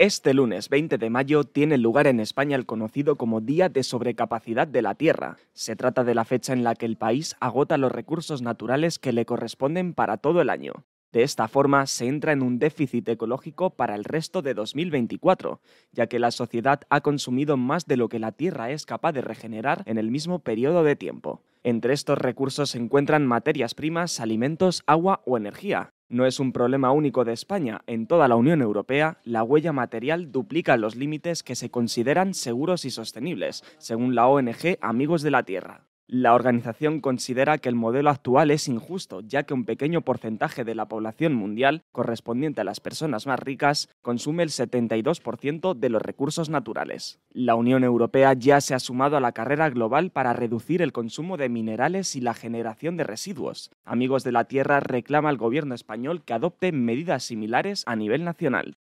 Este lunes 20 de mayo tiene lugar en España el conocido como Día de Sobrecapacidad de la Tierra. Se trata de la fecha en la que el país agota los recursos naturales que le corresponden para todo el año. De esta forma se entra en un déficit ecológico para el resto de 2024, ya que la sociedad ha consumido más de lo que la Tierra es capaz de regenerar en el mismo periodo de tiempo. Entre estos recursos se encuentran materias primas, alimentos, agua o energía, no es un problema único de España. En toda la Unión Europea, la huella material duplica los límites que se consideran seguros y sostenibles, según la ONG Amigos de la Tierra. La organización considera que el modelo actual es injusto, ya que un pequeño porcentaje de la población mundial, correspondiente a las personas más ricas, consume el 72% de los recursos naturales. La Unión Europea ya se ha sumado a la carrera global para reducir el consumo de minerales y la generación de residuos. Amigos de la Tierra reclama al gobierno español que adopte medidas similares a nivel nacional.